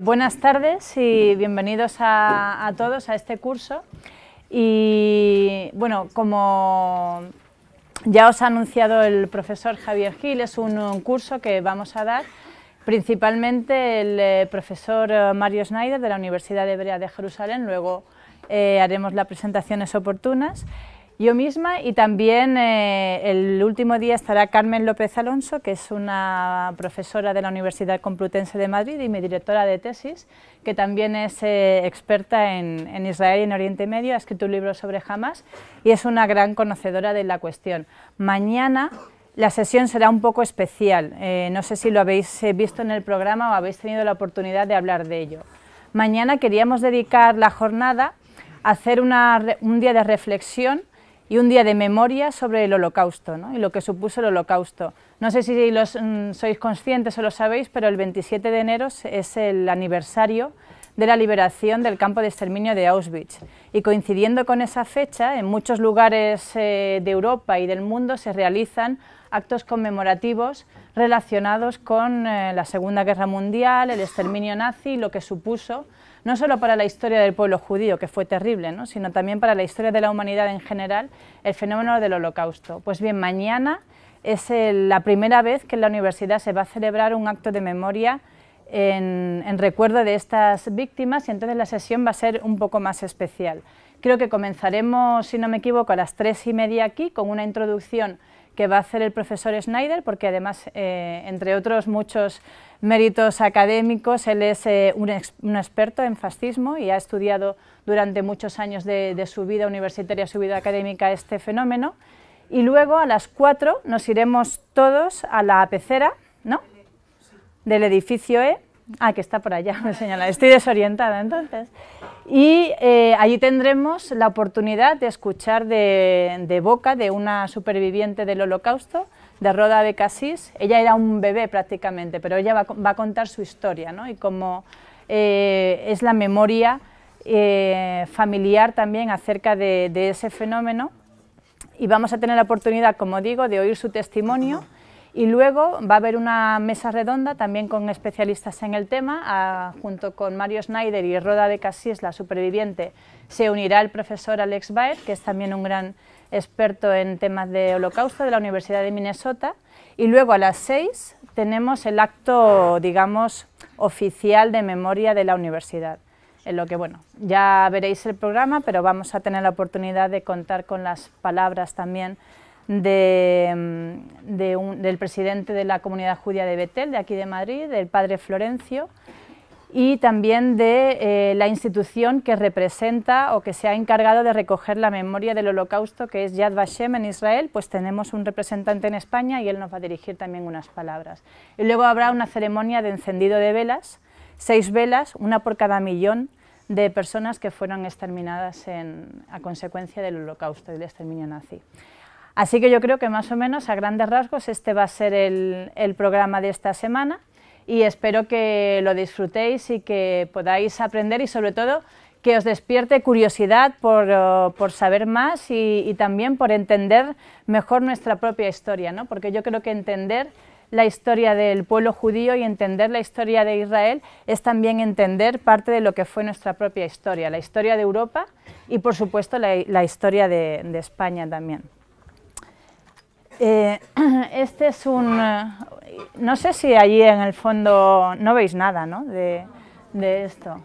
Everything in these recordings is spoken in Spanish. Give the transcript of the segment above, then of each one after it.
Buenas tardes y bienvenidos a, todos a este curso. Y bueno, como ya os ha anunciado el profesor Javier Gil, es un, curso que vamos a dar principalmente el eh, profesor eh, Mario Schneider de la Universidad Hebrea de Jerusalén, luego eh, haremos las presentaciones oportunas yo misma y también eh, el último día estará Carmen López Alonso, que es una profesora de la Universidad Complutense de Madrid y mi directora de tesis, que también es eh, experta en, Israel y en Oriente Medio, ha escrito un libro sobre Hamas y es una gran conocedora de la cuestión. Mañana la sesión será un poco especial, eh, no sé si lo habéis visto en el programa o habéis tenido la oportunidad de hablar de ello. Mañana queríamos dedicar la jornada a hacer un día de reflexión y un día de memoria sobre el holocausto y lo que supuso el holocausto. No sé si mm, sois conscientes o lo sabéis, pero el 27 de enero es el aniversario de la liberación del campo de exterminio de Auschwitz. Y coincidiendo con esa fecha, en muchos lugares eh, de Europa y del mundo se realizan actos conmemorativos relacionados con eh, la Segunda Guerra Mundial, el exterminio nazi y lo que supuso no solo para la historia del pueblo judío, que fue terrible, ¿no? sino también para la historia de la humanidad en general, el fenómeno del holocausto. Pues bien, mañana es la primera vez que en la universidad se va a celebrar un acto de memoria en, en, recuerdo de estas víctimas y entonces la sesión va a ser un poco más especial. Creo que comenzaremos, si no me equivoco, a las tres y media aquí con una introducción que va a hacer el profesor Schneider, porque además, eh, entre otros muchos méritos académicos, él es eh, un, experto en fascismo y ha estudiado durante muchos años de, su vida universitaria, su vida académica, este fenómeno. Y luego a las cuatro nos iremos todos a la apecera ¿no? del edificio E Ah, que está por allá, me señala. Estoy desorientada entonces. Y eh, allí tendremos la oportunidad de escuchar de, boca de una superviviente del holocausto, de Roda Becasís. Ella era un bebé prácticamente, pero ella va, a contar su historia ¿no? y cómo eh, es la memoria eh, familiar también acerca de, ese fenómeno. Y vamos a tener la oportunidad, como digo, de oír su testimonio y luego va a haber una mesa redonda también con especialistas en el tema, ah, junto con Mario Schneider y Roda de Casís, la superviviente, se unirá el profesor Alex Baer, que es también un gran experto en temas de holocausto de la Universidad de Minnesota. Y luego a las seis tenemos el acto, digamos, oficial de memoria de la universidad. En lo que, bueno, ya veréis el programa, pero vamos a tener la oportunidad de contar con las palabras también Mm, del presidente de la comunidad judía de Betel, de aquí de Madrid, del padre Florencio, y también de eh, la institución que representa o que se ha encargado de recoger la memoria del holocausto, que es Yad Vashem en Israel, pues tenemos un representante en España y él nos va a dirigir también unas palabras. Y luego habrá una ceremonia de encendido de velas, seis velas, una por cada millón de personas que fueron exterminadas a consecuencia del holocausto y del exterminio nazi. Así que yo creo que más o menos a grandes rasgos este va a ser el, programa de esta semana y espero que lo disfrutéis y que podáis aprender y sobre todo que os despierte curiosidad por, eh, saber más y, también por entender mejor nuestra propia historia, ¿no? porque yo creo que entender la historia del pueblo judío y entender la historia de Israel es también entender parte de lo que fue nuestra propia historia, la historia de Europa y por supuesto la, historia de España también. Eh, este es un... Eh, no sé si allí en el fondo no veis nada, ¿no? De, esto.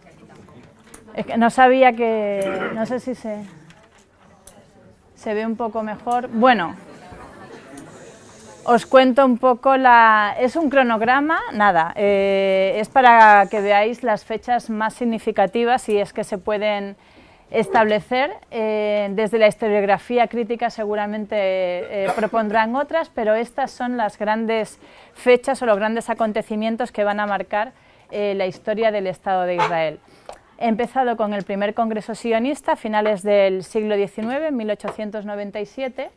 que no sabía que... No sé si se... Se ve un poco mejor. Bueno, os cuento un poco la... Es un cronograma, nada, eh, es para que veáis las fechas más significativas y es que se pueden establecer. Eh, desde la historiografía crítica seguramente eh, eh, propondrán otras, pero estas son las grandes fechas o los grandes acontecimientos que van a marcar la historia del Estado de Israel. He empezado con el primer Congreso Sionista a finales del siglo XIX, en 1897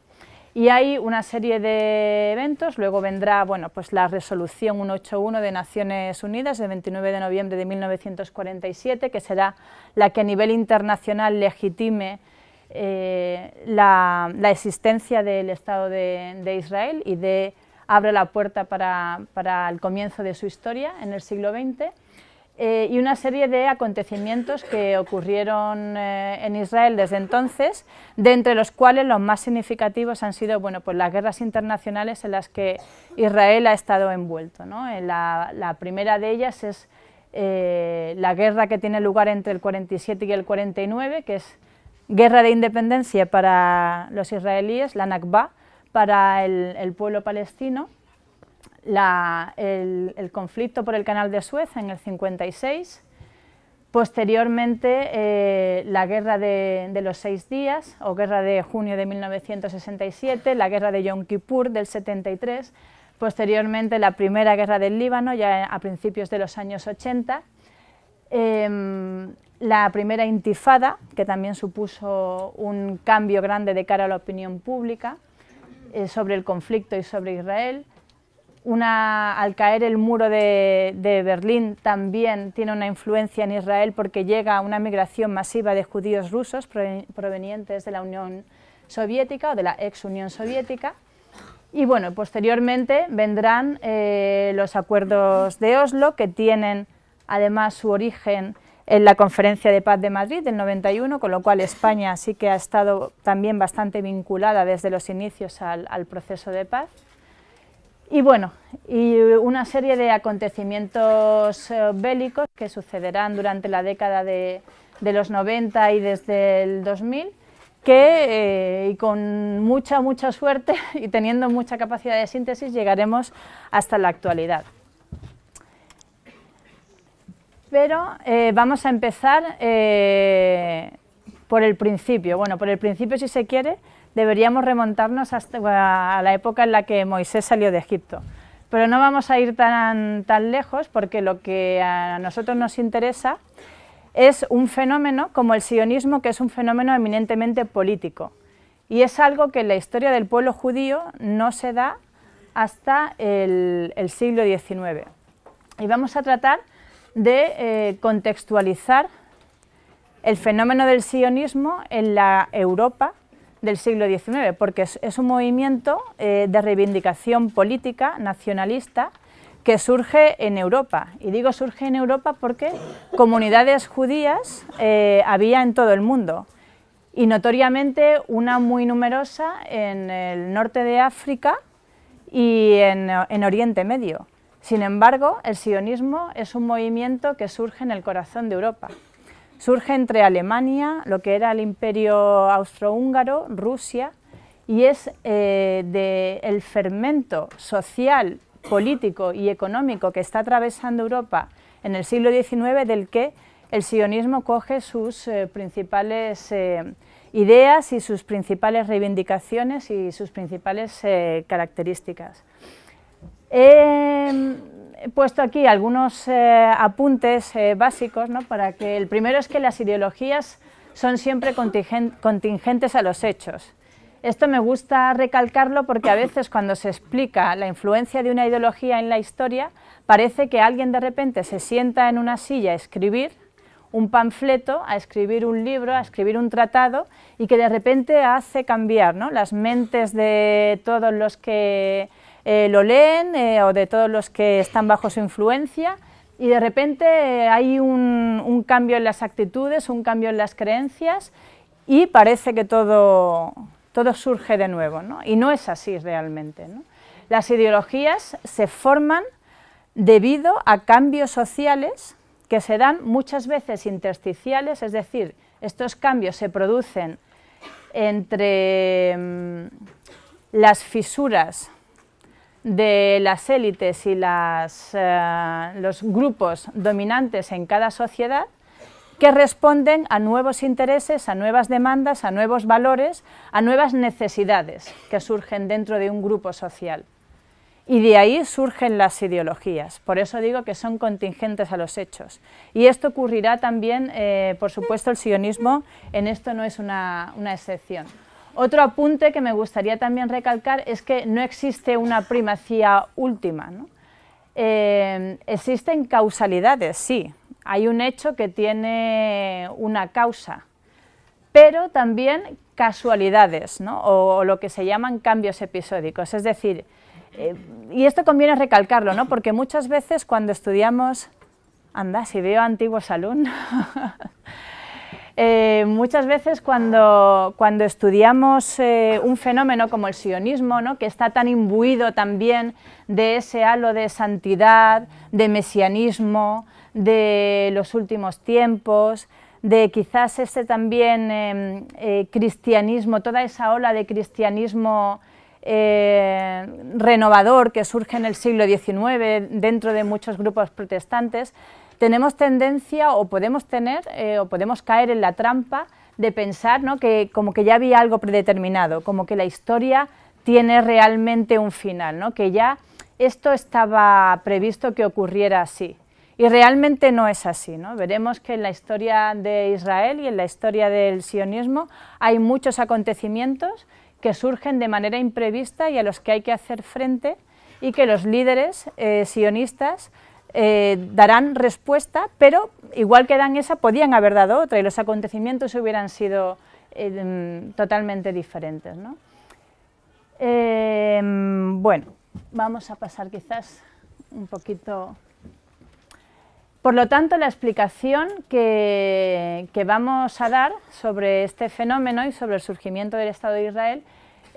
y hay una serie de eventos, luego vendrá bueno, pues la resolución 181 de Naciones Unidas de 29 de noviembre de 1947, que será la que a nivel internacional legitime eh, la, existencia del Estado de, Israel y de, abre la puerta para el comienzo de su historia en el siglo XX. Eh, y una serie de acontecimientos que ocurrieron eh, en Israel desde entonces, de entre los cuales los más significativos han sido bueno, pues las guerras internacionales en las que Israel ha estado envuelto. Eh, la, primera de ellas es la guerra que tiene lugar entre el 47 y el 49, que es guerra de independencia para los israelíes, la Nakba, para el pueblo palestino el, conflicto por el canal de Suez en el 56, posteriormente eh, la guerra de, los seis días o guerra de junio de 1967, la guerra de Yom Kippur del 73, posteriormente la primera guerra del Líbano ya a principios de los años 80, em, la primera intifada que también supuso un cambio grande de cara a la opinión pública eh, sobre el conflicto y sobre Israel, al caer el muro de, Berlín también tiene una influencia en Israel porque llega una migración masiva de judíos rusos provenientes de la Unión Soviética o de la ex Unión Soviética. Y bueno, posteriormente vendrán eh, los acuerdos de Oslo que tienen además su origen en la Conferencia de Paz de Madrid del 91, con lo cual España sí que ha estado también bastante vinculada desde los inicios al proceso de paz. Y bueno, y una serie de acontecimientos eh, bélicos que sucederán durante la década de, los 90 y desde el 2000, que eh, con mucha, mucha suerte y teniendo mucha capacidad de síntesis llegaremos hasta la actualidad. Pero eh, vamos a empezar por el principio, bueno, por el principio si se quiere, deberíamos remontarnos a la época en la que Moisés salió de Egipto. Pero no vamos a ir tan, tan lejos porque lo que a nosotros nos interesa es un fenómeno como el sionismo, que es un fenómeno eminentemente político. Y es algo que en la historia del pueblo judío no se da hasta el, siglo XIX. Y vamos a tratar de eh, contextualizar el fenómeno del sionismo en la Europa del siglo XIX, porque es, un movimiento eh, de reivindicación política nacionalista que surge en Europa. Y digo surge en Europa porque comunidades judías eh, había en todo el mundo y notoriamente una muy numerosa en el norte de África y en, Oriente Medio. Sin embargo, el sionismo es un movimiento que surge en el corazón de Europa. Surge entre Alemania, lo que era el imperio austrohúngaro, Rusia, y es eh, del el fermento social, político y económico que está atravesando Europa en el siglo XIX, del que el sionismo coge sus eh, principales eh, ideas y sus principales reivindicaciones y sus principales características. Em, he puesto aquí algunos eh, apuntes eh, básicos, ¿no? Para que el primero es que las ideologías son siempre contingentes a los hechos. Esto me gusta recalcarlo porque a veces cuando se explica la influencia de una ideología en la historia, parece que alguien de repente se sienta en una silla a escribir un panfleto, a escribir un libro, a escribir un tratado y que de repente hace cambiar las mentes de todos los que eh, lo leen eh, o de todos los que están bajo su influencia y de repente eh, hay un, cambio en las actitudes, un cambio en las creencias y parece que todo, surge de nuevo. Y no es así realmente. Las ideologías se forman debido a cambios sociales que se dan muchas veces intersticiales, es decir, estos cambios se producen entre mm, las fisuras de las élites y eh, los grupos dominantes en cada sociedad que responden a nuevos intereses, a nuevas demandas, a nuevos valores, a nuevas necesidades que surgen dentro de un grupo social. Y de ahí surgen las ideologías. Por eso digo que son contingentes a los hechos. Y esto ocurrirá también, eh, por supuesto, el sionismo en esto no es una excepción. Otro apunte que me gustaría también recalcar es que no existe una primacía última. Eh, existen causalidades, sí. Hay un hecho que tiene una causa, pero también casualidades o, lo que se llaman cambios episódicos. Es decir, eh, y esto conviene recalcarlo, ¿no? porque muchas veces cuando estudiamos, anda, si veo antiguos alumnos, Eh, muchas veces cuando, estudiamos eh, un fenómeno como el sionismo, ¿no? que está tan imbuido también de ese halo de santidad, de mesianismo, de los últimos tiempos, de quizás ese también eh, cristianismo, toda esa ola de cristianismo renovador que surge en el siglo XIX dentro de muchos grupos protestantes, tenemos tendencia o podemos tener eh, o podemos caer en la trampa de pensar que como que ya había algo predeterminado, como que la historia tiene realmente un final, ¿no? que ya esto estaba previsto que ocurriera así. Y realmente no es así. Veremos que en la historia de Israel y en la historia del sionismo hay muchos acontecimientos que surgen de manera imprevista y a los que hay que hacer frente y que los líderes eh, sionistas eh, darán respuesta, pero igual que dan esa, podían haber dado otra y los acontecimientos hubieran sido eh, mm, totalmente diferentes. ¿no? Em, bueno, vamos a pasar quizás un poquito... Por lo tanto, la explicación que vamos a dar sobre este fenómeno y sobre el surgimiento del Estado de Israel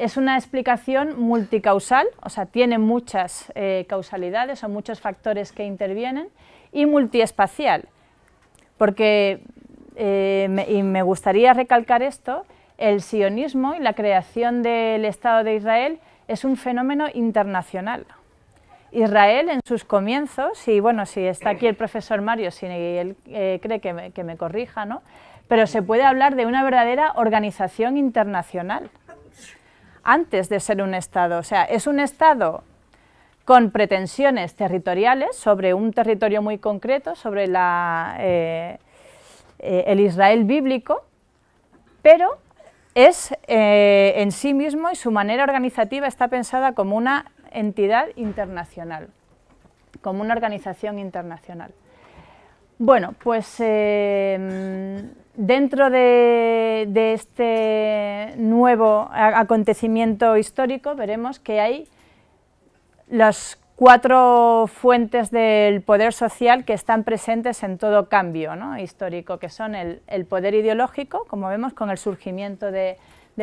es una explicación multicausal, o sea, tiene muchas eh, causalidades o muchos factores que intervienen, y multiespacial, porque, eh, y me gustaría recalcar esto, el sionismo y la creación del Estado de Israel es un fenómeno internacional. Israel en sus comienzos, y bueno, si está aquí el profesor Mario, si él eh, cree que me, que me corrija, ¿no? pero se puede hablar de una verdadera organización internacional antes de ser un Estado. O sea, es un Estado con pretensiones territoriales sobre un territorio muy concreto, sobre eh, eh, el Israel bíblico, pero es eh, en sí mismo y su manera organizativa está pensada como una entidad internacional, como una organización internacional. Bueno, pues dentro de, este nuevo acontecimiento histórico veremos que hay las cuatro fuentes del poder social que están presentes en todo cambio histórico, que son el, poder ideológico, como vemos con el surgimiento del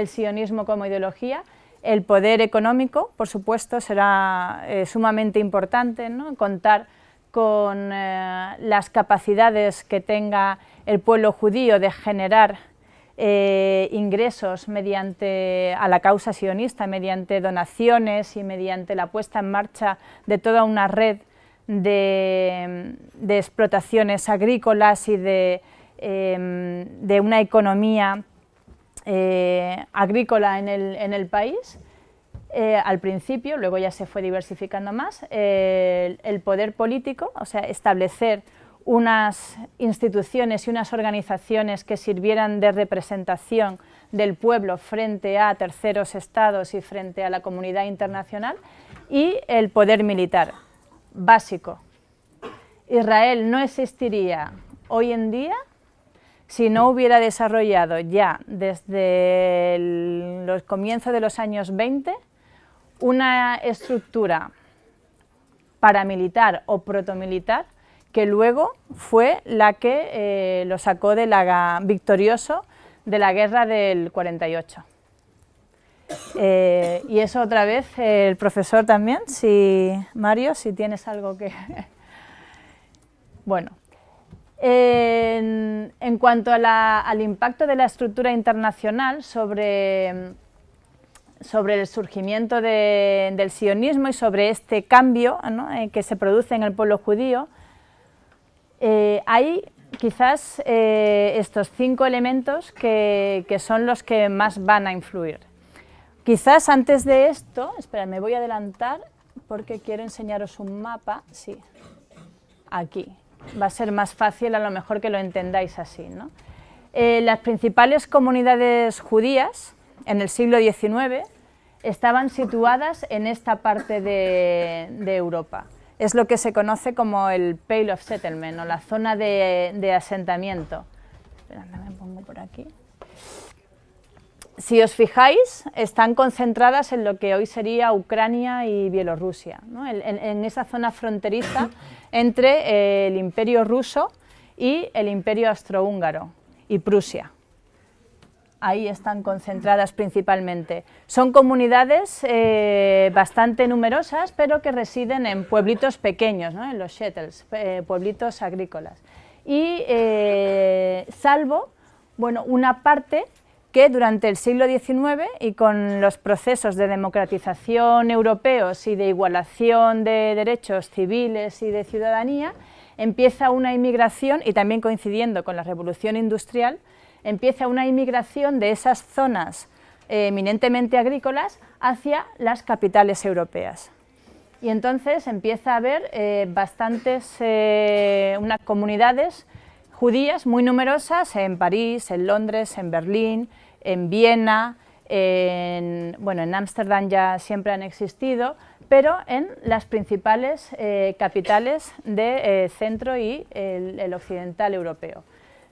sionismo como ideología, el poder económico, por supuesto, será eh, sumamente importante, contar con eh, las capacidades que tenga el pueblo judío de generar eh, ingresos mediante a la causa sionista, mediante donaciones y mediante la puesta en marcha de toda una red de, explotaciones agrícolas y de, em, una economía eh, agrícola en el, en el país. Eh, al principio, luego ya se fue diversificando más, el poder político, o sea, establecer unas instituciones y unas organizaciones que sirvieran de representación del pueblo frente a terceros estados y frente a la comunidad internacional y el poder militar básico. Israel no existiría hoy en día si no hubiera desarrollado ya desde el, los comienzos de los años 20 una estructura paramilitar o protomilitar que luego fue la que eh, lo sacó de la, victorioso de la guerra del 48. y eh, eso otra vez el profesor también, si Mario, si tienes algo que... bueno, en, cuanto al impacto de la estructura internacional sobre, sobre el surgimiento del sionismo y sobre este cambio eh, que se produce en el pueblo judío, eh, hay quizás eh, estos cinco elementos que, son los que más van a influir. Quizás antes de esto, espera, me voy a adelantar porque quiero enseñaros un mapa, sí, aquí. Va a ser más fácil a lo mejor que lo entendáis así. Eh, las principales comunidades judías en el siglo XIX estaban situadas en esta parte de Europa es lo que se conoce como el Pale of Settlement o la zona de, asentamiento. me pongo por aquí. Si os fijáis, están concentradas en lo que hoy sería Ucrania y Bielorrusia, en, esa zona fronteriza entre eh, el Imperio ruso y el Imperio austrohúngaro y Prusia ahí están concentradas principalmente. Son comunidades eh, bastante numerosas, pero que residen en pueblitos pequeños, en los Shettles, eh, pueblitos agrícolas. Y eh, salvo una parte que durante el siglo XIX y con los procesos de democratización europeos y de igualación de derechos civiles y de ciudadanía, empieza una inmigración y también coincidiendo con la revolución industrial, empieza una inmigración de esas zonas eh, eminentemente agrícolas hacia las capitales europeas. Y entonces empieza a haber eh, bastantes eh, unas comunidades judías muy numerosas en París, en Londres, en Berlín, en Viena, en bueno, en Ámsterdam ya siempre han existido, pero en las principales capitales del centro y el occidental europeo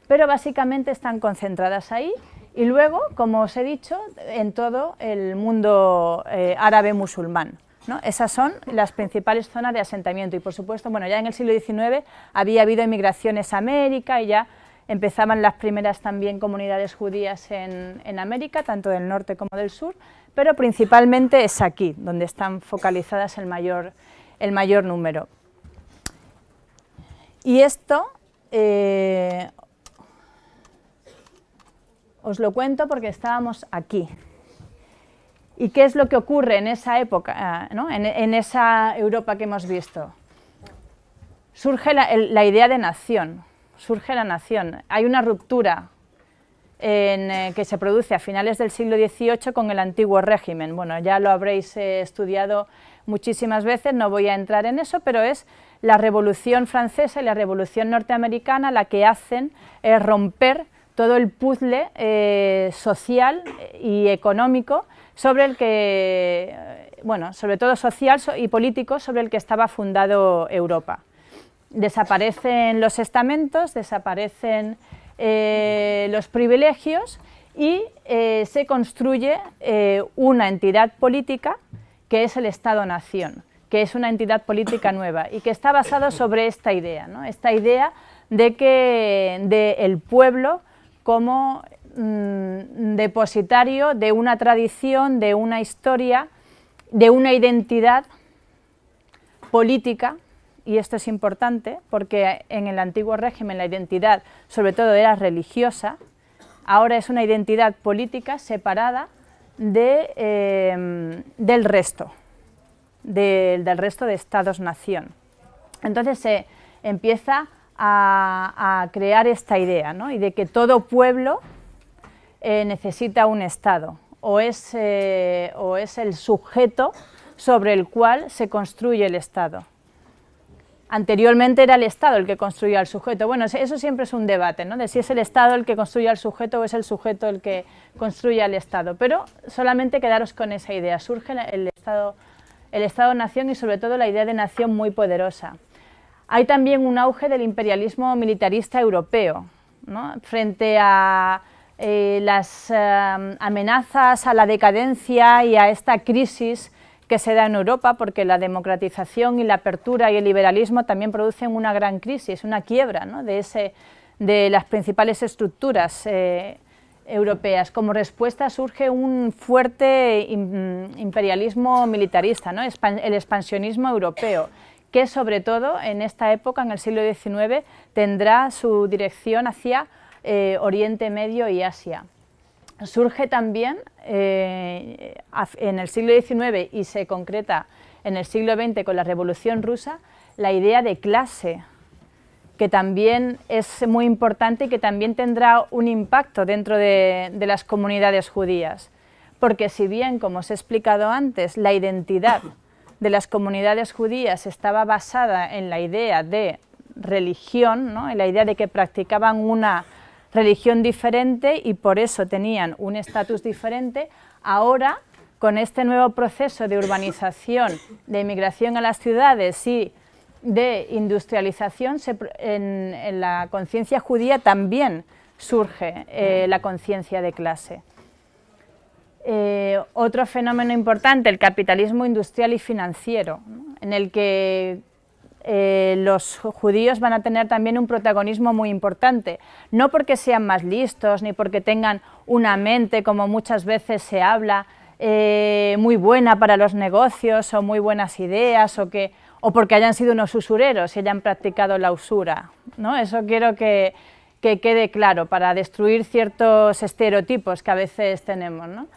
pero básicamente están concentradas ahí y luego, como os he dicho, en todo el mundo eh, árabe musulmán. Esas son las principales zonas de asentamiento y, por supuesto, bueno, ya en el siglo XIX había habido inmigraciones a América y ya empezaban las primeras también comunidades judías en, América, tanto del norte como del sur, pero principalmente es aquí donde están focalizadas el mayor, el mayor número. Y esto eh, os lo cuento porque estábamos aquí. ¿Y qué es lo que ocurre en esa época, eh, en, esa Europa que hemos visto? Surge la, idea de nación, surge la nación. Hay una ruptura eh, que se produce a finales del siglo XVIII con el antiguo régimen. Bueno, ya lo habréis eh, estudiado muchísimas veces, no voy a entrar en eso, pero es la revolución francesa y la revolución norteamericana la que hacen es romper todo el puzzle eh, social y económico sobre el que, eh, bueno, sobre todo social y político sobre el que estaba fundado Europa. Desaparecen los estamentos, desaparecen eh, los privilegios y se construye una entidad política que es el Estado-Nación, que es una entidad política nueva y que está basado sobre esta idea, ¿no? esta idea de que de el pueblo como mm, depositario de una tradición, de una historia, de una identidad política, y esto es importante porque en el antiguo régimen la identidad sobre todo era religiosa, ahora es una identidad política separada em, del resto, del resto de estados-nación. Entonces se empieza a, crear esta idea, ¿no? y de que todo pueblo eh, necesita un Estado, o es, eh, o es el sujeto sobre el cual se construye el Estado. Anteriormente era el Estado el que construía al sujeto. Bueno, eso siempre es un debate, ¿no? De si es el Estado el que construye al sujeto o es el sujeto el que construye al Estado. Pero solamente quedaros con esa idea. Surge el Estado, el Estado-nación y sobre todo la idea de nación muy poderosa hay también un auge del imperialismo militarista europeo, frente a eh, las eh, amenazas a la decadencia y a esta crisis que se da en Europa, porque la democratización y la apertura y el liberalismo también producen una gran crisis, una quiebra de, las principales estructuras eh, europeas. Como respuesta surge un fuerte imperialismo militarista, el expansionismo europeo, que sobre todo en esta época, en el siglo XIX, tendrá su dirección hacia eh, Oriente Medio y Asia. Surge también eh, en el siglo XIX y se concreta en el siglo XX con la Revolución Rusa la idea de clase, que también es muy importante y que también tendrá un impacto dentro de, de las comunidades judías. Porque si bien, como os he explicado antes, la identidad de las comunidades judías estaba basada en la idea de religión, en la idea de que practicaban una religión diferente y por eso tenían un estatus diferente, ahora con este nuevo proceso de urbanización, de inmigración a las ciudades y de industrialización, en, la conciencia judía también surge eh, la conciencia de clase. Eh, otro fenómeno importante, el capitalismo industrial y financiero, en el que eh, los judíos van a tener también un protagonismo muy importante, no porque sean más listos ni porque tengan una mente, como muchas veces se habla, eh, muy buena para los negocios o muy buenas ideas o porque hayan sido unos usureros y hayan practicado la usura. Eso quiero que, que quede claro para destruir ciertos estereotipos que a veces tenemos. ¿no?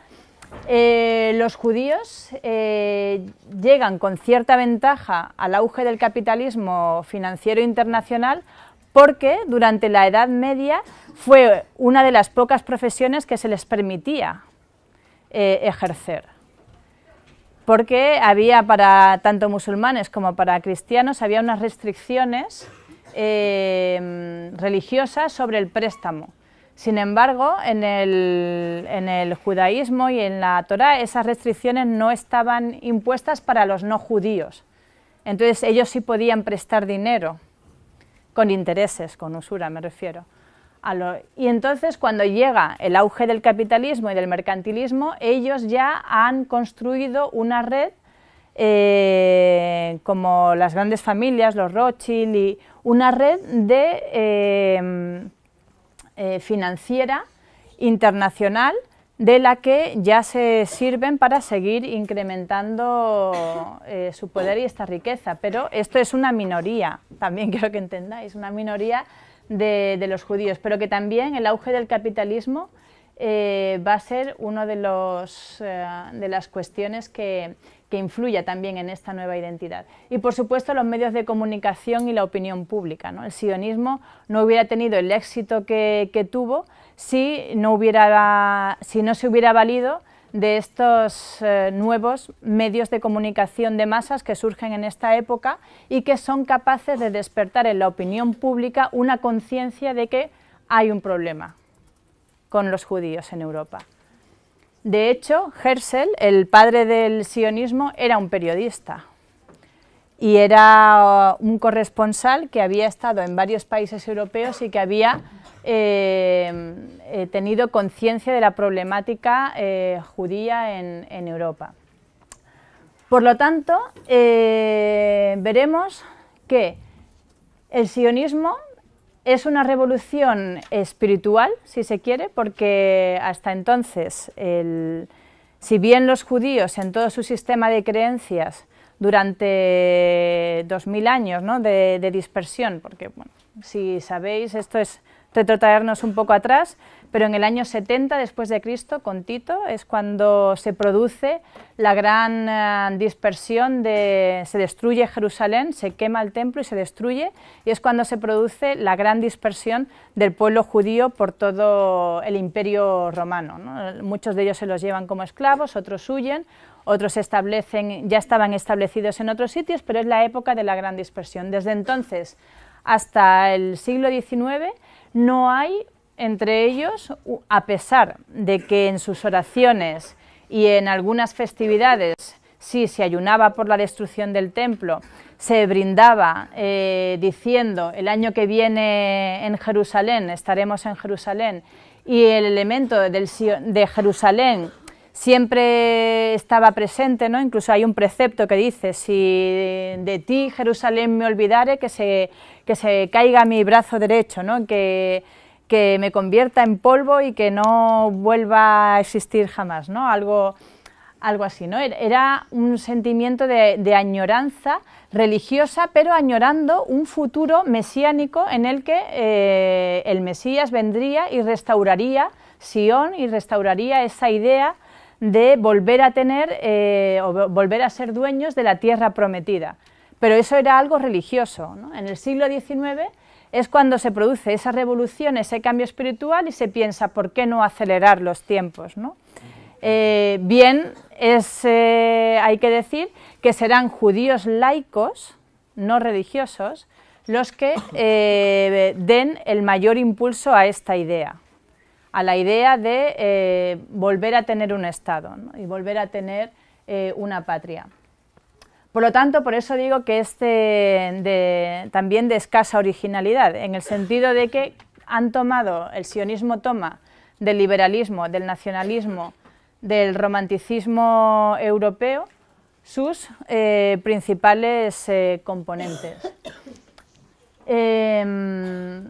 Eh, los judíos eh, llegan con cierta ventaja al auge del capitalismo financiero internacional porque durante la Edad Media fue una de las pocas profesiones que se les permitía eh, ejercer. Porque había para tanto musulmanes como para cristianos, había unas restricciones religiosas sobre el préstamo sin embargo, en el, judaísmo y en la Torah esas restricciones no estaban impuestas para los no judíos. Entonces ellos sí podían prestar dinero, con intereses, con usura me refiero. y entonces cuando llega el auge del capitalismo y del mercantilismo, ellos ya han construido una red eh, como las grandes familias, los Rothschild, y una red de... Eh, eh, financiera internacional de la que ya se sirven para seguir incrementando eh, su poder y esta riqueza. Pero esto es una minoría, también quiero que entendáis, una minoría de, los judíos, pero que también el auge del capitalismo eh, va a ser una de, los, de las cuestiones que, que influya también en esta nueva identidad. Y por supuesto los medios de comunicación y la opinión pública. ¿no? El sionismo no hubiera tenido el éxito que, tuvo si no, hubiera, si no se hubiera valido de estos eh, nuevos medios de comunicación de masas que surgen en esta época y que son capaces de despertar en la opinión pública una conciencia de que hay un problema con los judíos en Europa. De hecho, Herzl, el padre del sionismo, era un periodista y era uh, un corresponsal que había estado en varios países europeos y que había eh, eh, tenido conciencia de la problemática eh, judía en, Europa. Por lo tanto, veremos que el sionismo es una revolución espiritual, si se quiere, porque hasta entonces, si bien los judíos en todo su sistema de creencias durante 2000 años ¿no? de, de, dispersión, porque bueno, si sabéis, esto es retrotraernos un poco atrás, pero en el año 70 después de Cristo, con Tito, es cuando se produce la gran eh, dispersión de se destruye Jerusalén, se quema el templo y se destruye, y es cuando se produce la gran dispersión del pueblo judío por todo el imperio romano. Muchos de ellos se los llevan como esclavos, otros huyen, otros se establecen, ya estaban establecidos en otros sitios, pero es la época de la gran dispersión. Desde entonces hasta el siglo XIX no hay entre ellos, a pesar de que en sus oraciones y en algunas festividades sí se ayunaba por la destrucción del templo, se brindaba eh, diciendo el año que viene en Jerusalén, estaremos en Jerusalén, y el elemento de Jerusalén siempre estaba presente, ¿no? Incluso hay un precepto que dice, si de ti, Jerusalén, me olvidare, que se, que se caiga mi brazo derecho, ¿no? Que, me convierta en polvo y que no vuelva a existir jamás, ¿no? Algo, así, ¿no? Er, era un sentimiento de, de añoranza religiosa, pero añorando un futuro mesiánico en el que eh, el Mesías vendría y restauraría Sion y restauraría esa idea de volver a tener eh, o volver a ser dueños de la tierra prometida. Pero eso era algo religioso. En el siglo XIX es cuando se produce esa revolución, ese cambio espiritual y se piensa, ¿por qué no acelerar los tiempos? ¿no? Eh, bien, eh, hay que decir que serán judíos laicos, no religiosos, los que den el mayor impulso a esta idea a la idea de eh, volver a tener un Estado y volver a tener eh, una patria. Por lo tanto, por eso digo que es este también de escasa originalidad, en el sentido de que han tomado, el sionismo toma del liberalismo, del nacionalismo, del romanticismo europeo, sus eh, principales componentes. Em,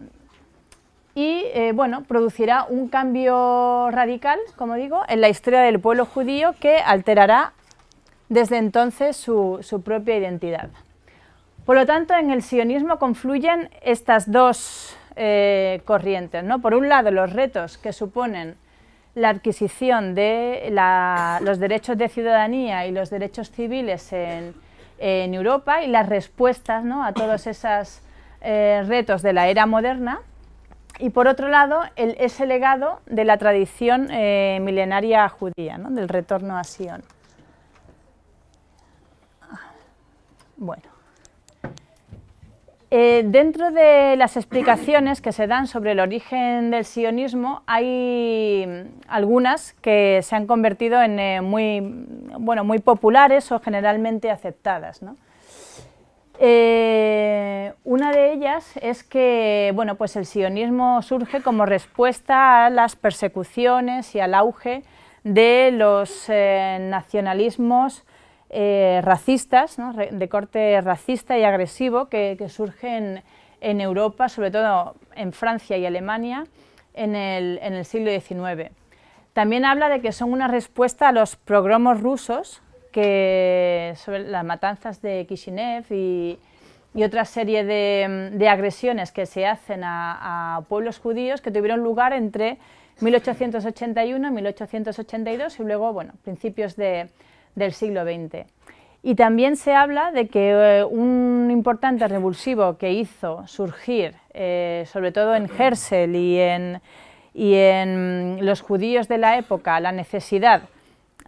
y eh, bueno, producirá un cambio radical, como digo, en la historia del pueblo judío que alterará desde entonces su, propia identidad. Por lo tanto, en el sionismo confluyen estas dos eh, corrientes. ¿no? Por un lado, los retos que suponen la adquisición de los derechos de ciudadanía y los derechos civiles en, Europa y las respuestas ¿no? a todos esos eh, retos de la era moderna y por otro lado, ese legado de la tradición eh, milenaria judía, del retorno a Sion. Bueno. Eh, dentro de las explicaciones que se dan sobre el origen del sionismo hay mm, algunas que se han convertido en eh, muy, bueno, muy populares o generalmente aceptadas. Eh, una de ellas es que bueno, pues el sionismo surge como respuesta a las persecuciones y al auge de los eh, nacionalismos eh, racistas, de corte racista y agresivo que, surgen en Europa, sobre todo en Francia y Alemania, en el, en el siglo XIX. También habla de que son una respuesta a los progromos rusos que sobre las matanzas de Kishinev y, otra serie de, agresiones que se hacen a, pueblos judíos que tuvieron lugar entre 1881 y 1882 y luego, bueno, principios del siglo XX. Y también se habla de que eh, un importante revulsivo que hizo surgir, eh, sobre todo en Hersel y y en los judíos de la época, la necesidad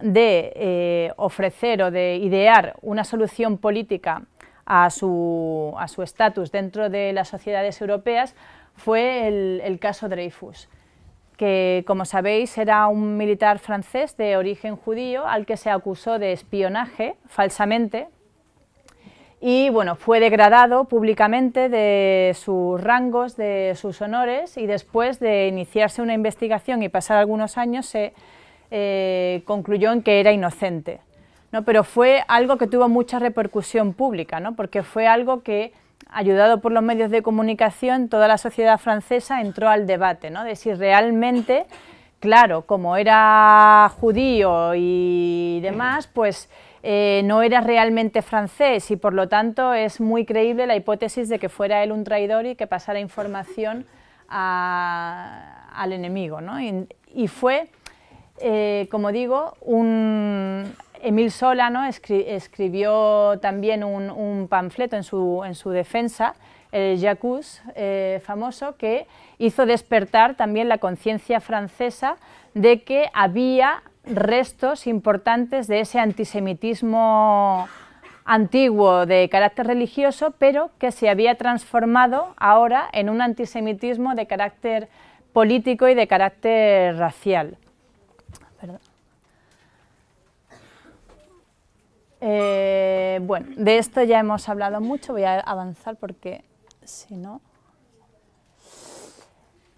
de eh, ofrecer o de idear una solución política a su estatus dentro de las sociedades europeas fue el, el caso Dreyfus que como sabéis era un militar francés de origen judío al que se acusó de espionaje falsamente y bueno, fue degradado públicamente de sus rangos, de sus honores y después de iniciarse una investigación y pasar algunos años se, eh, concluyó en que era inocente. ¿no? Pero fue algo que tuvo mucha repercusión pública, ¿no? porque fue algo que, ayudado por los medios de comunicación, toda la sociedad francesa entró al debate ¿no? de si realmente, claro, como era judío y demás, pues... Eh, no era realmente francés y por lo tanto es muy creíble la hipótesis de que fuera él un traidor y que pasara información al enemigo. y, fue eh, como digo, un, Emil Solano escribió también un, panfleto en su, defensa, el Jacques, eh, famoso, que hizo despertar también la conciencia francesa de que había restos importantes de ese antisemitismo antiguo de carácter religioso, pero que se había transformado ahora en un antisemitismo de carácter político y de carácter racial. Eh, bueno, de esto ya hemos hablado mucho, voy a avanzar porque si no...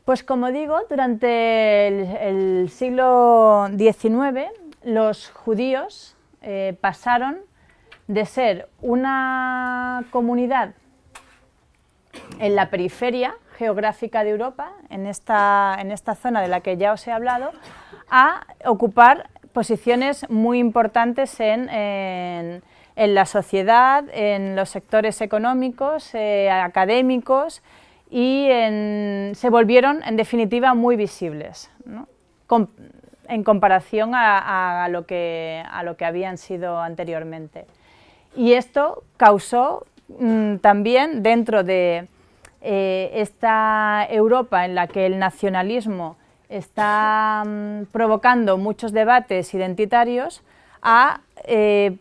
Pues como digo, durante el, siglo XIX los judíos eh, pasaron de ser una comunidad en la periferia geográfica de Europa, en esta, en esta zona de la que ya os he hablado, a ocupar posiciones muy importantes en, la sociedad, en los sectores económicos, eh, académicos y se volvieron en definitiva muy visibles en comparación a, lo que, habían sido anteriormente. Y esto causó mm, también dentro de eh, esta Europa en la que el nacionalismo está mm, provocando muchos debates identitarios, a, eh,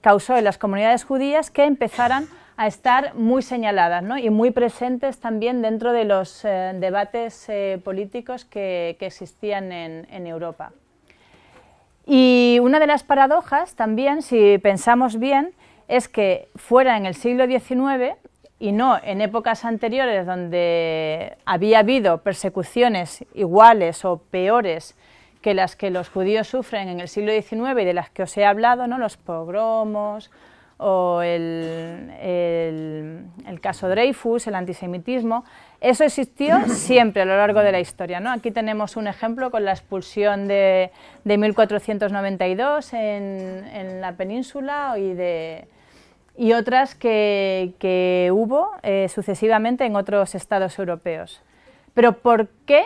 causó en las comunidades judías que empezaran a estar muy señaladas y muy presentes también dentro de los eh, debates eh, políticos que, existían en, Europa. Y una de las paradojas también, si pensamos bien, es que fuera en el siglo XIX y no en épocas anteriores donde había habido persecuciones iguales o peores que las que los judíos sufren en el siglo XIX y de las que os he hablado, ¿no? los pogromos o el, el, caso Dreyfus, el antisemitismo, eso existió siempre a lo largo de la historia. ¿no? Aquí tenemos un ejemplo con la expulsión de, 1492 en, en la península y de, y otras que, hubo eh, sucesivamente en otros estados europeos. Pero ¿por qué?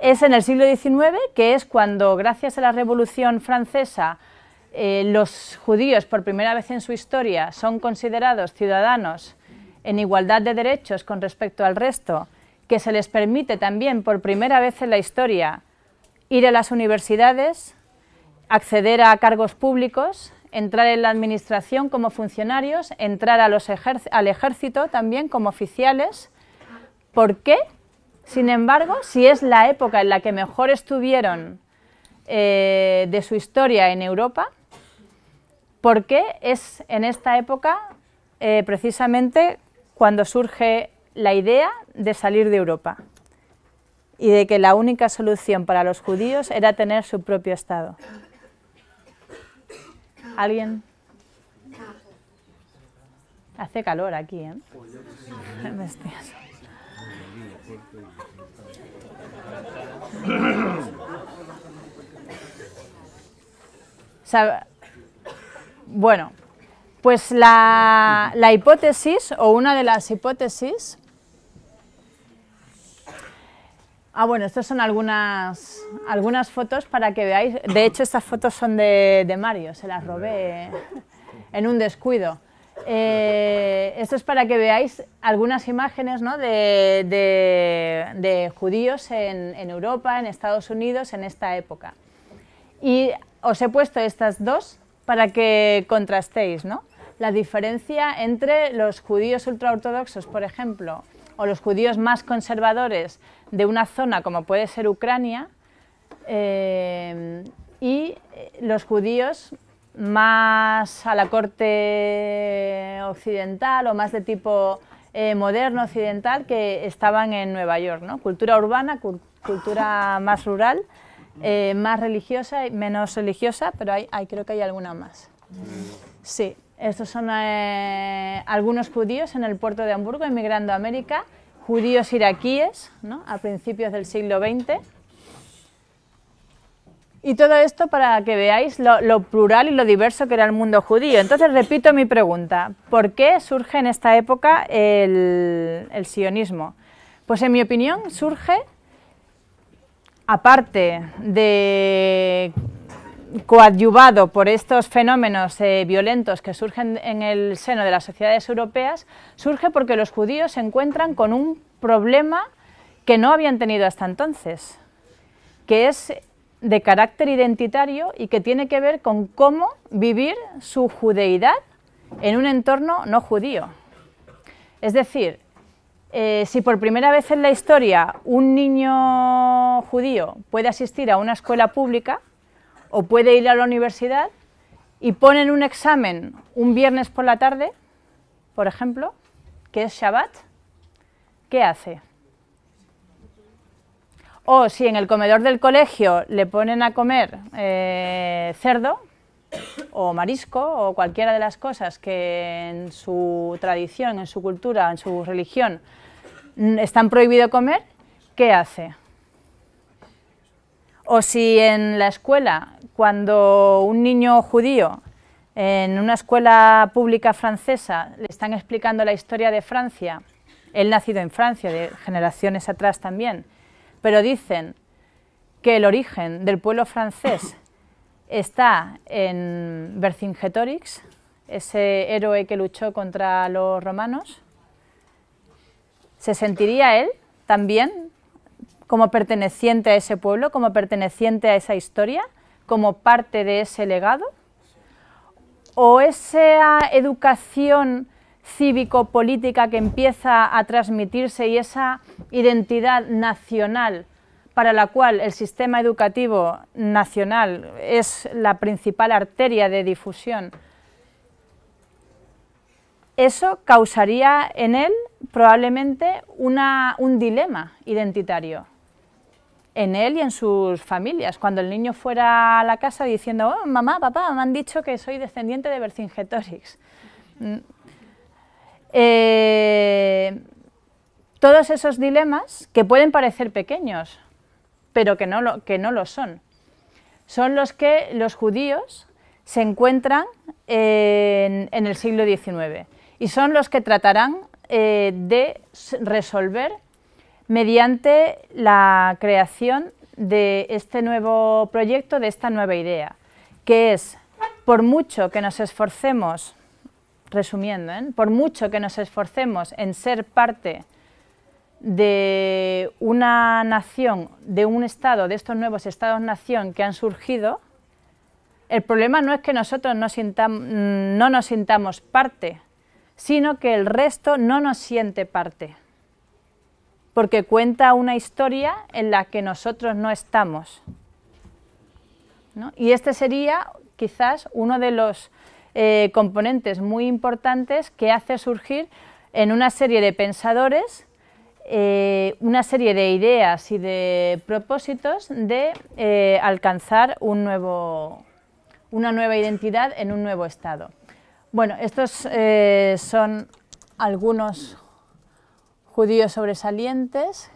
Es en el siglo XIX, que es cuando, gracias a la Revolución Francesa, eh, los judíos, por primera vez en su historia, son considerados ciudadanos en igualdad de derechos con respecto al resto, que se les permite también, por primera vez en la historia, ir a las universidades, acceder a cargos públicos, entrar en la administración como funcionarios, entrar a los al ejército también como oficiales. ¿Por qué? Sin embargo, si es la época en la que mejor estuvieron eh, de su historia en Europa, ¿por qué es en esta época eh, precisamente cuando surge la idea de salir de Europa? y de que la única solución para los judíos era tener su propio Estado. ¿Alguien? Hace calor aquí, ¿eh? Bueno, pues la, la hipótesis o una de las hipótesis Ah, bueno, estas son algunas, fotos para que veáis. De hecho, estas fotos son de, Mario, se las robé en un descuido. Eh, esto es para que veáis algunas imágenes ¿no? de, judíos en, en, Europa, en Estados Unidos, en esta época. Y os he puesto estas dos para que contrastéis, ¿no? la diferencia entre los judíos ultraortodoxos, por ejemplo, o los judíos más conservadores de una zona como puede ser Ucrania, eh, y eh, los judíos más a la corte occidental o más de tipo eh, moderno occidental que estaban en Nueva York. ¿no? Cultura urbana, cultura más rural, más religiosa y menos religiosa, pero hay, creo que hay alguna más. Sí. Estos son eh, algunos judíos en el puerto de Hamburgo emigrando a América, judíos iraquíes ¿no? a principios del siglo XX. Y todo esto para que veáis lo, plural y lo diverso que era el mundo judío. Entonces repito mi pregunta, ¿por qué surge en esta época el sionismo? Pues en mi opinión surge, aparte de coadyuvado por estos fenómenos eh, violentos que surgen en el seno de las sociedades europeas, surge porque los judíos se encuentran con un problema que no habían tenido hasta entonces, que es de carácter identitario y que tiene que ver con cómo vivir su judeidad en un entorno no judío. Es decir, eh, si por primera vez en la historia un niño judío puede asistir a una escuela pública, o puede ir a la universidad y ponen un examen un viernes por la tarde, por ejemplo, que es Shabbat, ¿qué hace? O si en el comedor del colegio le ponen a comer eh, cerdo o marisco o cualquiera de las cosas que en su tradición, en su cultura, en su religión mm, están prohibido comer, ¿qué hace? O si en la escuela, cuando un niño judío en una escuela pública francesa le están explicando la historia de Francia, él nacido en Francia, de generaciones atrás también, pero dicen que el origen del pueblo francés está en Vercingetorix, ese héroe que luchó contra los romanos, ¿se sentiría él también como perteneciente a ese pueblo, como perteneciente a esa historia, como parte de ese legado? ¿O esa educación cívico-política que empieza a transmitirse y esa identidad nacional para la cual el sistema educativo nacional es la principal arteria de difusión, eso causaría en él probablemente un dilema identitario en él y en sus familias. Cuando el niño fuera a la casa diciendo, oh, mamá, papá, me han dicho que soy descendiente de Vercingetorix. Mm. Eh, todos esos dilemas que pueden parecer pequeños, pero que no lo, que no lo son, son los que los judíos se encuentran en, el siglo XIX y son los que tratarán eh, de resolver mediante la creación de este nuevo proyecto, de esta nueva idea, que es, por mucho que nos esforcemos, resumiendo, ¿eh? por mucho que nos esforcemos en ser parte de una nación, de un Estado, de estos nuevos Estados-nación que han surgido, el problema no es que nosotros no, no nos sintamos parte, sino que el resto no nos siente parte porque cuenta una historia en la que nosotros no estamos. Y este sería quizás uno de los eh, componentes muy importantes que hace surgir en una serie de pensadores eh, una serie de ideas y de propósitos de eh, alcanzar una nueva identidad en un nuevo estado. Bueno, estos son algunos judíos sobresalientes.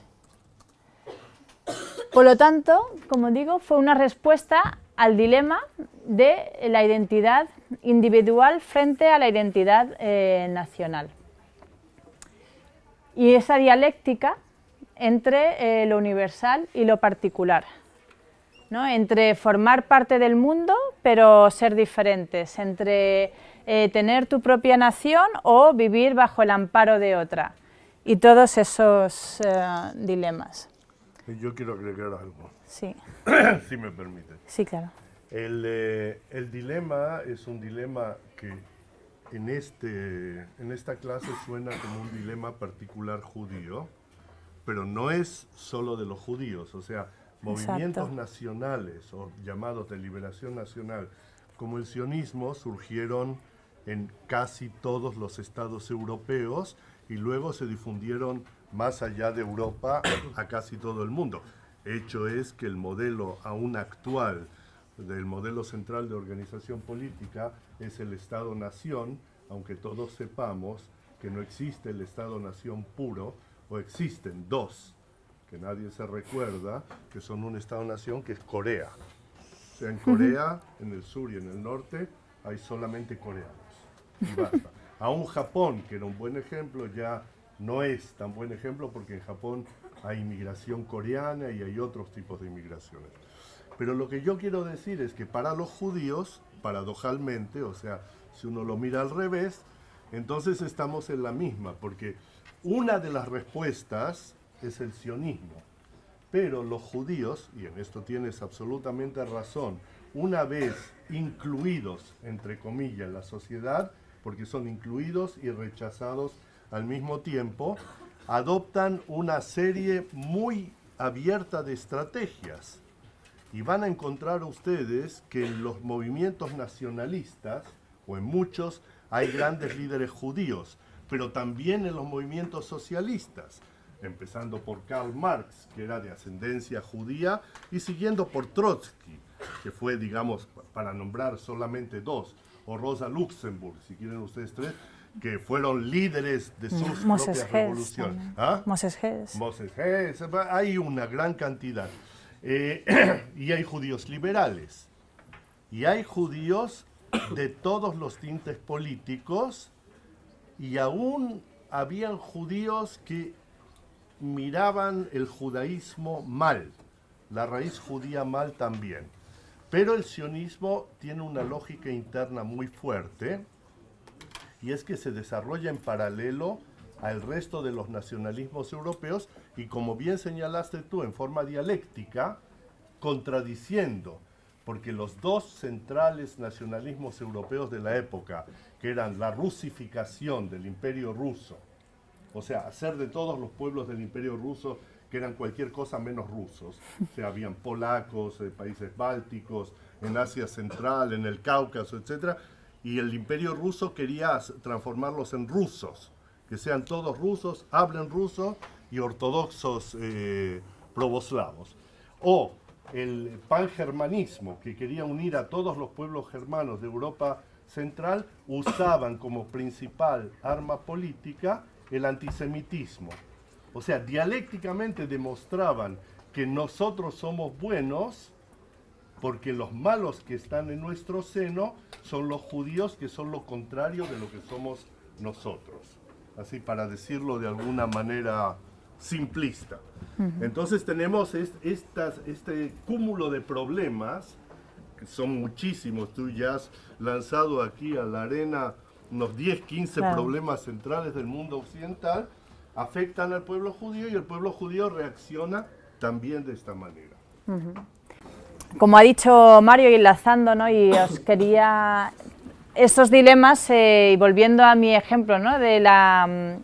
Por lo tanto, como digo, fue una respuesta al dilema de la identidad individual frente a la identidad eh, nacional. Y esa dialéctica entre eh, lo universal y lo particular, ¿no? entre formar parte del mundo pero ser diferentes, entre eh, tener tu propia nación o vivir bajo el amparo de otra y todos esos eh, dilemas. Yo quiero agregar algo. Sí. si me permite. Sí, claro. El, eh, el, dilema es un dilema que en, este, en esta clase suena como un dilema particular judío, pero no es solo de los judíos, o sea, movimientos nacionales o llamados de liberación nacional, como el sionismo, surgieron en casi todos los estados europeos y luego se difundieron más allá de Europa a casi todo el mundo. Hecho es que el modelo aún actual del modelo central de organización política es el Estado-Nación, aunque todos sepamos que no existe el Estado-Nación puro, o existen dos, que nadie se recuerda, que son un Estado-Nación que es Corea. O sea, en Corea, en el sur y en el norte, hay solamente coreanos. Y basta a un Japón, que era un buen ejemplo, ya no es tan buen ejemplo porque en Japón hay inmigración coreana y hay otros tipos de inmigraciones. Pero lo que yo quiero decir es que para los judíos, paradojalmente, o sea, si uno lo mira al revés, entonces estamos en la misma, porque una de las respuestas es el sionismo. Pero los judíos, y en esto tienes absolutamente razón, una vez incluidos, entre comillas, en la sociedad, porque son incluidos y rechazados al mismo tiempo, adoptan una serie muy abierta de estrategias. Y van a encontrar ustedes que en los movimientos nacionalistas, o en muchos, hay grandes líderes judíos, pero también en los movimientos socialistas, empezando por Karl Marx, que era de ascendencia judía, y siguiendo por Trotsky, que fue, digamos, para nombrar solamente dos, o Rosa Luxemburg, si quieren ustedes tres, que fueron líderes de sus revoluciones. Moses Hess. ¿Ah? Hay una gran cantidad. Eh, y hay judíos liberales. Y hay judíos de todos los tintes políticos. Y aún habían judíos que miraban el judaísmo mal, la raíz judía mal también. Pero el sionismo tiene una lógica interna muy fuerte y es que se desarrolla en paralelo al resto de los nacionalismos europeos y como bien señalaste tú en forma dialéctica, contradiciendo, porque los dos centrales nacionalismos europeos de la época, que eran la rusificación del imperio ruso, o sea, hacer de todos los pueblos del imperio ruso que eran cualquier cosa menos rusos. habían polacos, eh, países bálticos, en Asia Central, en el Cáucaso, etc. Y el imperio ruso quería transformarlos en rusos, que sean todos rusos, hablen ruso y ortodoxos eh, proboslavos. O el pangermanismo, que quería unir a todos los pueblos germanos de Europa Central, usaban como principal arma política el antisemitismo. O sea, dialécticamente demostraban que nosotros somos buenos porque los malos que están en nuestro seno son los judíos que son lo contrario de lo que somos nosotros. Así para decirlo de alguna manera simplista. Entonces tenemos este cúmulo de problemas, que son muchísimos, tú ya has lanzado aquí a la arena unos 10, 15 problemas centrales del mundo occidental, afectan al pueblo judío y el pueblo judío reacciona también de esta manera. Como ha dicho Mario, y enlazando, y os quería estos dilemas, eh, y volviendo a mi ejemplo, ¿no? de la, mm,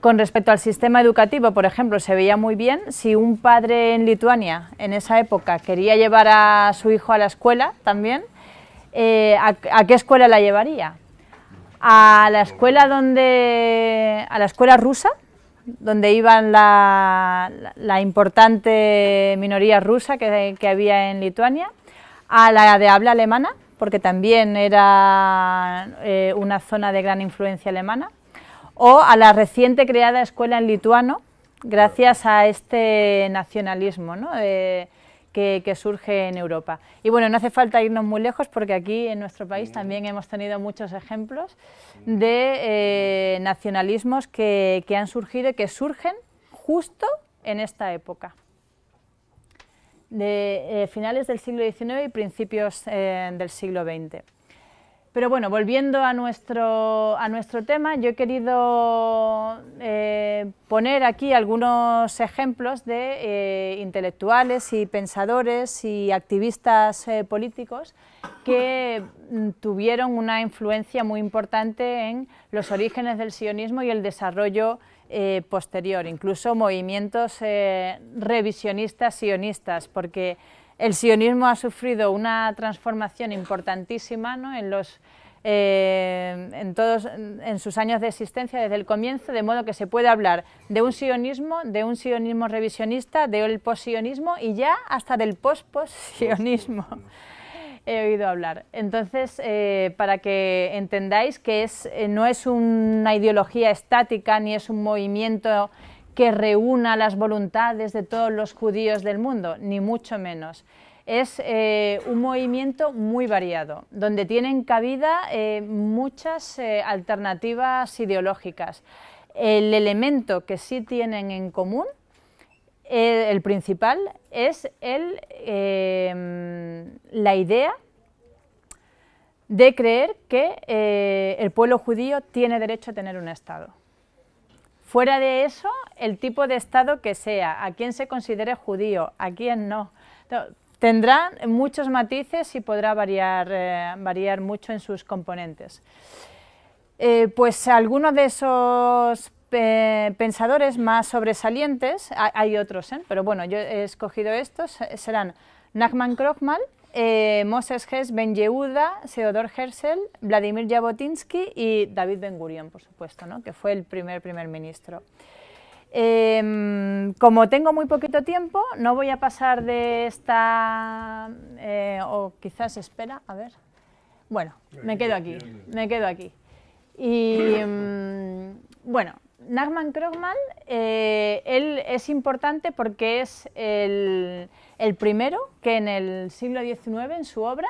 con respecto al sistema educativo, por ejemplo, se veía muy bien si un padre en Lituania, en esa época, quería llevar a su hijo a la escuela también, eh, ¿a qué escuela la llevaría? a la escuela donde a la escuela rusa donde iban la, importante minoría rusa que, había en Lituania, a la de habla alemana, porque también era eh, una zona de gran influencia alemana, o a la reciente creada escuela en lituano, gracias a este nacionalismo. Eh, que, surge en Europa. Y bueno, no hace falta irnos muy lejos porque aquí en nuestro país mm. también hemos tenido muchos ejemplos de eh, nacionalismos que, han surgido y que surgen justo en esta época de eh, finales del siglo XIX y principios eh, del siglo XX. Pero bueno, volviendo a nuestro, a nuestro tema, yo he querido eh, poner aquí algunos ejemplos de eh, intelectuales y pensadores y activistas eh, políticos que mm, tuvieron una influencia muy importante en los orígenes del sionismo y el desarrollo posterior, incluso movimientos revisionistas sionistas, porque el sionismo ha sufrido una transformación importantísima en, los, eh, en, todos, en sus años de existencia desde el comienzo, de modo que se puede hablar de un sionismo, de un sionismo revisionista, del posionismo y ya hasta del posposionismo he oído hablar. Entonces, eh, para que entendáis que es, eh, no es una ideología estática ni es un movimiento que reúna las voluntades de todos los judíos del mundo, ni mucho menos. Es eh, un movimiento muy variado, donde tienen cabida eh, muchas eh, alternativas ideológicas. El elemento que sí tienen en común, el principal, es la idea de creer que el pueblo judío tiene derecho a tener un Estado. Fuera de eso, el tipo de Estado que sea, a quién se considere judío, a quién no. Tendrá muchos matices y podrá variar, eh, variar mucho en sus componentes. Eh, pues algunos de esos eh, pensadores más sobresalientes, hay, otros, pero bueno, yo he escogido estos, serán Nachman Krochmal, eh, Moses Hess, Ben Yehuda, Theodor Herzl, Vladimir Jabotinsky y David Ben Gurion, por supuesto, ¿no? que fue el primer primer ministro. Em, como tengo muy poquito tiempo, no voy a pasar de esta, eh, o quizás espera, a ver. Bueno, me quedo aquí, me quedo aquí. Y em, bueno, Nagman Krogman, eh, él es importante porque es el, el primero que en el siglo XIX, en su obra,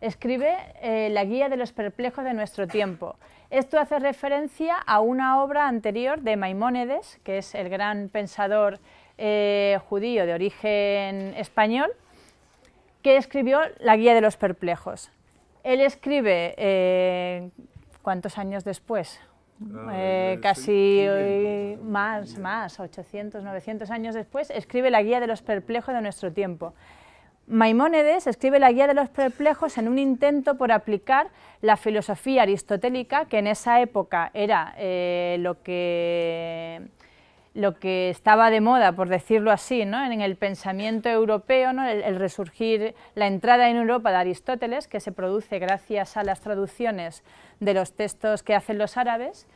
escribe eh, La guía de los perplejos de nuestro tiempo. Esto hace referencia a una obra anterior de Maimónides, que es el gran pensador eh, judío de origen español, que escribió La guía de los perplejos. Él escribe, eh, ¿cuántos años después? casi más, más, 800, 900 años después, escribe la guía de los perplejos de nuestro tiempo. Maimónides escribe la Guía de los Perplejos en un intento por aplicar la filosofía aristotélica, que en esa época era eh, lo, que, lo, que, estaba de moda, por decirlo así, en el pensamiento europeo, el, resurgir, la entrada en Europa de Aristóteles, que se produce gracias a las traducciones de los textos que hacen los árabes,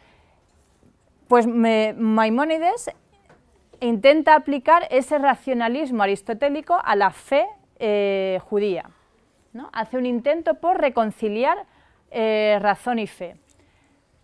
pues Maimónides intenta aplicar ese racionalismo aristotélico a la fe eh, judía. Hace un intento por reconciliar eh, razón y fe.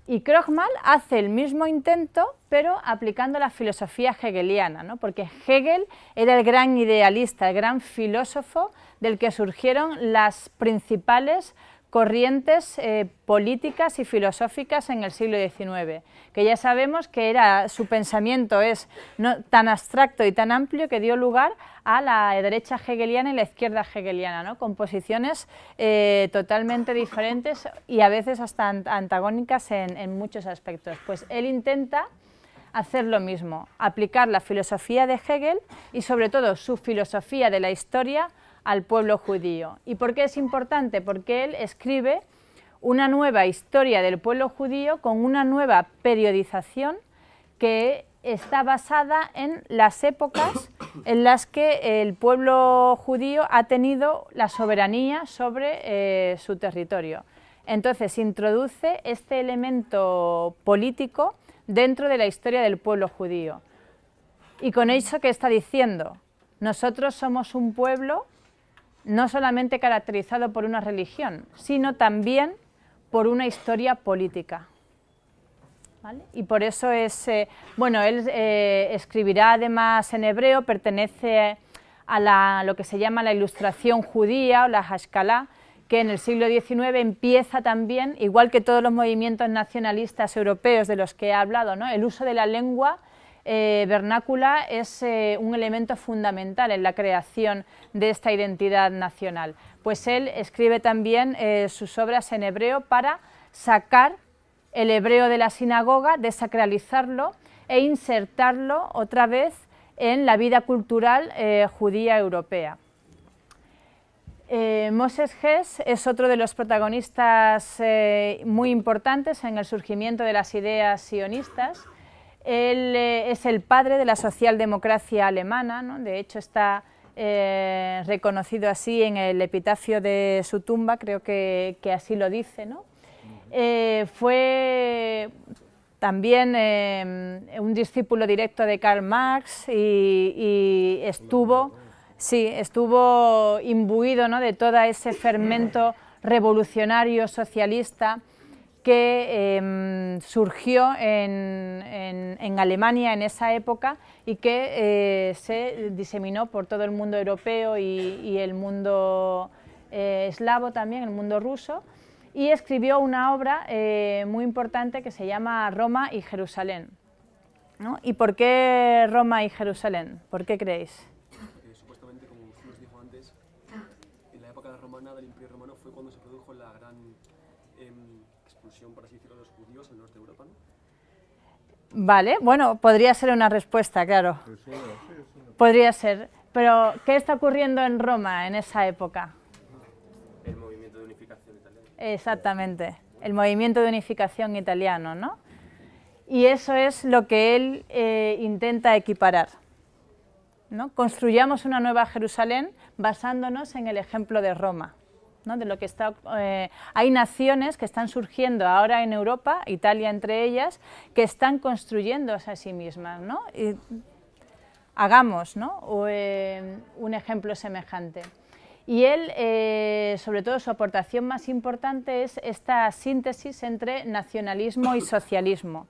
Y Krochmal hace el mismo intento, pero aplicando la filosofía hegeliana, ¿no? porque Hegel era el gran idealista, el gran filósofo del que surgieron las principales corrientes eh, políticas y filosóficas en el siglo XIX, que ya sabemos que era, su pensamiento es no, tan abstracto y tan amplio que dio lugar a la derecha hegeliana y la izquierda hegeliana, ¿no? con posiciones eh, totalmente diferentes y a veces hasta antagónicas en, en muchos aspectos. Pues él intenta hacer lo mismo, aplicar la filosofía de Hegel y sobre todo su filosofía de la historia al pueblo judío. ¿Y por qué es importante? Porque él escribe una nueva historia del pueblo judío con una nueva periodización que está basada en las épocas en las que el pueblo judío ha tenido la soberanía sobre eh, su territorio. Entonces introduce este elemento político dentro de la historia del pueblo judío. ¿Y con eso qué está diciendo? Nosotros somos un pueblo no solamente caracterizado por una religión, sino también por una historia política. Y por eso es, eh, bueno, él eh, escribirá además en hebreo, pertenece a lo que se llama la ilustración judía o la Haskalah, que en el siglo XIX empieza también, igual que todos los movimientos nacionalistas europeos de los que he hablado, el uso de la lengua eh, vernácula es eh, un elemento fundamental en la creación de esta identidad nacional. Pues él escribe también eh, sus obras en hebreo para sacar el hebreo de la sinagoga, desacralizarlo e insertarlo otra vez en la vida cultural judía europea. Moses Hess es otro de los protagonistas muy importantes en el surgimiento de las ideas sionistas él eh, es el padre de la socialdemocracia alemana, de hecho está eh, reconocido así en el epitafio de su tumba, creo que, así lo dice. Eh, fue también un discípulo directo de Karl Marx y, estuvo, imbuido de todo ese fermento revolucionario socialista que em, surgió en, Alemania en esa época y que eh, se diseminó por todo el mundo europeo y, el mundo eh, eslavo también, el mundo ruso, y escribió una obra eh, muy importante que se llama Roma y Jerusalén. ¿Y por qué Roma y Jerusalén? ¿Por qué creéis? Vale, bueno, podría ser una respuesta, claro. Podría ser. Pero, ¿qué está ocurriendo en Roma en esa época? El movimiento de unificación italiano. Exactamente, el movimiento de unificación italiano, ¿no? Y eso es lo que él eh, intenta equiparar. ¿no? Construyamos una nueva Jerusalén basándonos en el ejemplo de Roma de lo que eh, hay naciones que están surgiendo ahora en Europa, Italia entre ellas, que están construyéndose a sí mismas. hagamos eh, un ejemplo semejante. Y él, eh, sobre todo, su aportación más importante es esta síntesis entre nacionalismo y socialismo.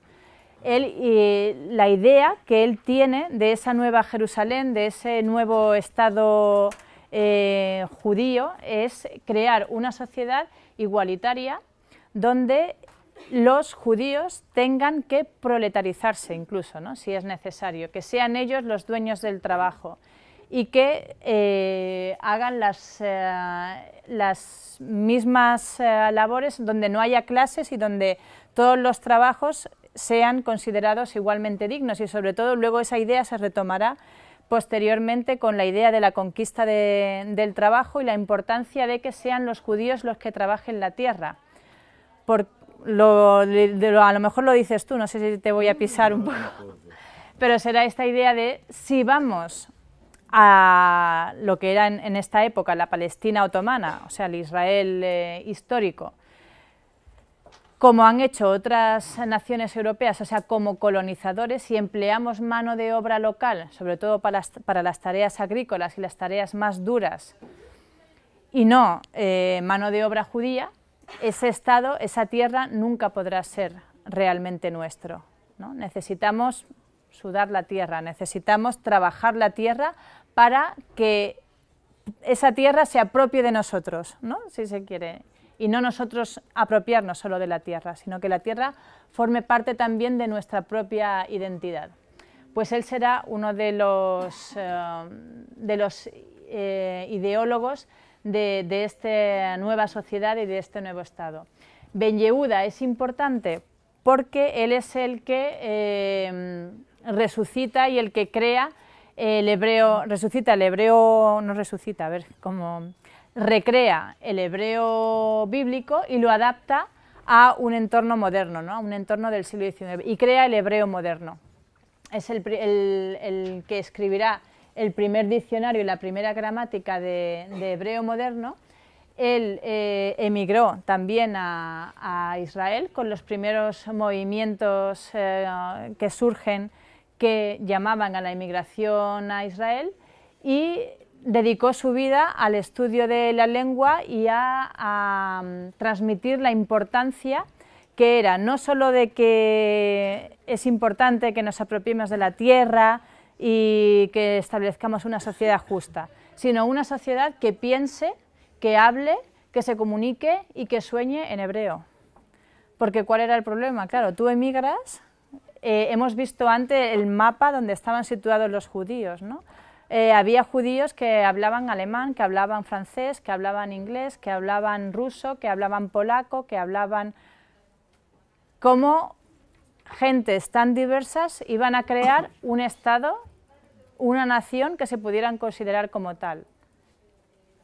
Él, la idea que él tiene de esa nueva Jerusalén, de ese nuevo Estado eh, judío es crear una sociedad igualitaria donde los judíos tengan que proletarizarse incluso, si es necesario, que sean ellos los dueños del trabajo y que eh, hagan las, eh, mismas labores donde no haya clases y donde todos los trabajos sean considerados igualmente dignos y sobre todo luego esa idea se retomará posteriormente con la idea de la conquista del trabajo y la importancia de que sean los judíos los que trabajen la tierra. Por, a lo mejor lo dices tú, no sé si te voy a pisar un poco, pero será esta idea de si vamos a lo que era en, esta época la Palestina otomana, o sea, el Israel eh, histórico, como han hecho otras naciones europeas, o sea, como colonizadores, si empleamos mano de obra local, sobre todo para las, tareas agrícolas y las tareas más duras, y no eh, mano de obra judía, ese Estado, esa tierra, nunca podrá ser realmente nuestro. Necesitamos sudar la tierra, necesitamos trabajar la tierra para que esa tierra se apropie de nosotros, ¿no? si se quiere y no nosotros apropiarnos solo de la tierra, sino que la tierra forme parte también de nuestra propia identidad. Pues él será uno de los, eh, de los eh, ideólogos de, esta nueva sociedad y de este nuevo Estado. Ben Yehuda es importante porque él es el que eh, resucita y el que crea el hebreo resucita, el hebreo no resucita, a ver cómo recrea el hebreo bíblico y lo adapta a un entorno moderno, ¿no? a un entorno del siglo XIX, y crea el hebreo moderno. Es el, que escribirá el primer diccionario y la primera gramática de, hebreo moderno. Él eh, emigró también a, Israel con los primeros movimientos eh, que surgen que llamaban a la inmigración a Israel y dedicó su vida al estudio de la lengua y a, mm, transmitir la importancia que era no solo de que es importante que nos apropiemos de la tierra y que establezcamos una sociedad justa, sino una sociedad que piense, que hable, que se comunique y que sueñe en hebreo. Porque ¿cuál era el problema? Claro, tú emigras eh, hemos visto antes el mapa donde estaban situados los judíos. ¿no? Eh, había judíos que hablaban alemán, que hablaban francés, que hablaban inglés, que hablaban ruso, que hablaban polaco, que hablaban... Cómo gentes tan diversas iban a crear un Estado, una nación que se pudieran considerar como tal.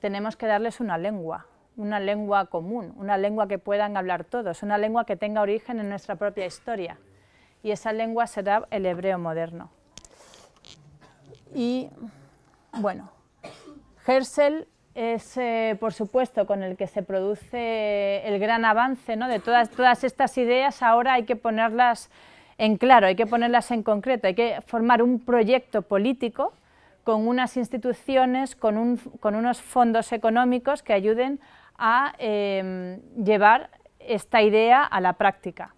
Tenemos que darles una lengua, una lengua común, una lengua que puedan hablar todos, una lengua que tenga origen en nuestra propia historia y esa lengua será el hebreo moderno. Y bueno, Herschel es, eh, por supuesto, con el que se produce el gran avance ¿no? de todas, todas estas ideas, ahora hay que ponerlas en claro, hay que ponerlas en concreto, hay que formar un proyecto político con unas instituciones, con, un, con unos fondos económicos que ayuden a em, llevar esta idea a la práctica.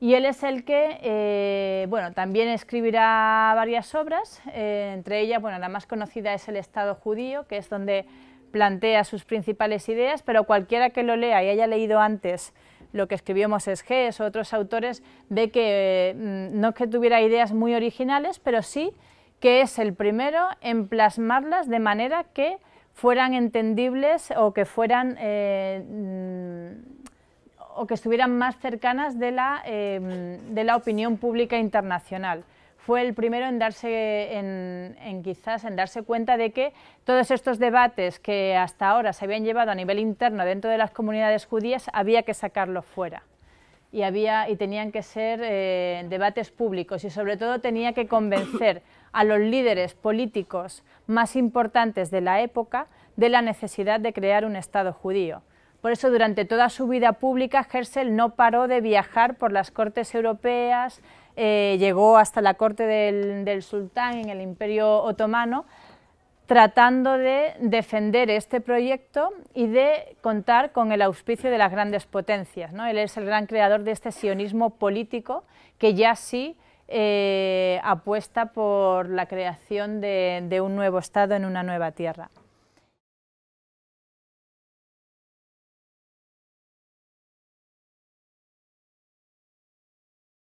Y él es el que, eh, bueno, también escribirá varias obras, eh, entre ellas, bueno, la más conocida es El Estado Judío, que es donde plantea sus principales ideas, pero cualquiera que lo lea y haya leído antes lo que escribió Moses Gess o otros autores, ve que mm, no es que tuviera ideas muy originales, pero sí que es el primero en plasmarlas de manera que fueran entendibles o que fueran eh, mm, o que estuvieran más cercanas em, de la, opinión pública internacional. Fue el primero en darse, en, quizás en darse cuenta de que todos estos debates que hasta ahora se habían llevado a nivel interno dentro de las comunidades judías había que sacarlos fuera y, había, y tenían que ser eh, debates públicos y sobre todo tenía que convencer a los líderes políticos más importantes de la época de la necesidad de crear un Estado judío. Por eso durante toda su vida pública Herzl no paró de viajar por las cortes europeas, eh, llegó hasta la corte del, sultán en el imperio otomano, tratando de defender este proyecto y de contar con el auspicio de las grandes potencias. Él es el gran creador de este sionismo político que ya sí eh, apuesta por la creación de un nuevo Estado en una nueva tierra.